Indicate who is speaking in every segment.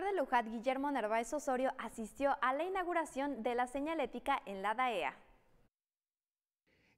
Speaker 1: rector de Lujat, Guillermo Narváez Osorio, asistió a la inauguración de la señalética en la
Speaker 2: DAEA.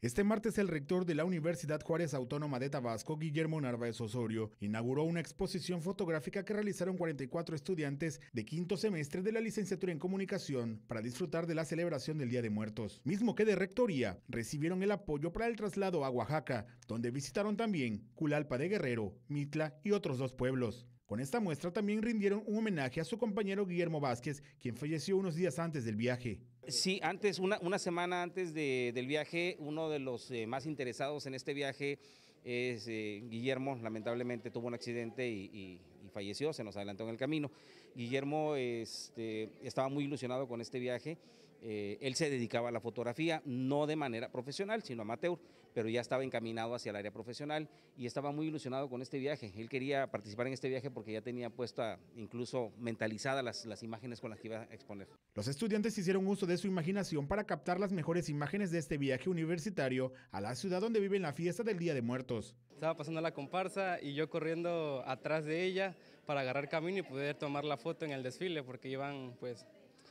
Speaker 3: Este martes el rector de la Universidad Juárez Autónoma de Tabasco, Guillermo Narváez Osorio, inauguró una exposición fotográfica que realizaron 44 estudiantes de quinto semestre de la licenciatura en comunicación para disfrutar de la celebración del Día de Muertos, mismo que de Rectoría recibieron el apoyo para el traslado a Oaxaca, donde visitaron también Culalpa de Guerrero, Mitla y otros dos pueblos. Con esta muestra también rindieron un homenaje a su compañero Guillermo Vázquez, quien falleció unos días antes del viaje. Sí, antes, una, una
Speaker 2: semana antes del viaje, uno de los eh, más interesados en este viaje es eh, Guillermo, lamentablemente tuvo un accidente y falleció, se nos adelantó en el camino. Guillermo este, estaba muy ilusionado con este viaje. Eh, él se dedicaba a la fotografía, no de manera profesional, sino amateur, pero ya estaba encaminado hacia el área profesional y estaba muy ilusionado con este viaje. Él quería participar en este viaje porque ya tenía puesta, incluso mentalizada las, las imágenes con las que iba a exponer.
Speaker 3: Los estudiantes hicieron uso de su imaginación para captar las mejores imágenes de este viaje universitario a la ciudad donde viven la fiesta del Día de Muertos.
Speaker 1: Estaba pasando la comparsa y yo corriendo atrás de ella para agarrar camino y poder tomar la foto en el desfile porque iban pues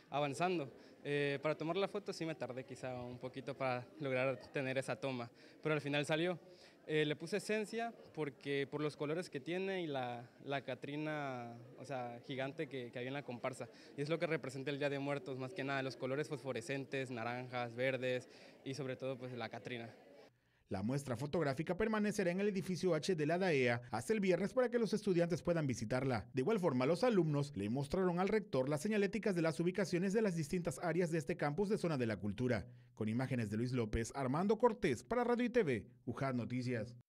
Speaker 1: avanzando. Eh, para tomar la foto sí me tardé quizá un poquito para lograr tener esa toma, pero al final salió. Eh, le puse esencia porque por los colores que tiene y la, la Catrina, o sea, gigante que, que había en la comparsa. Y es lo que representa el Día de Muertos, más que nada, los colores fosforescentes, naranjas, verdes y sobre todo pues la Catrina.
Speaker 3: La muestra fotográfica permanecerá en el edificio H de la DAEA hasta el viernes para que los estudiantes puedan visitarla. De igual forma, los alumnos le mostraron al rector las señaléticas de las ubicaciones de las distintas áreas de este campus de zona de la cultura. Con imágenes de Luis López, Armando Cortés para Radio y TV, UJAD Noticias.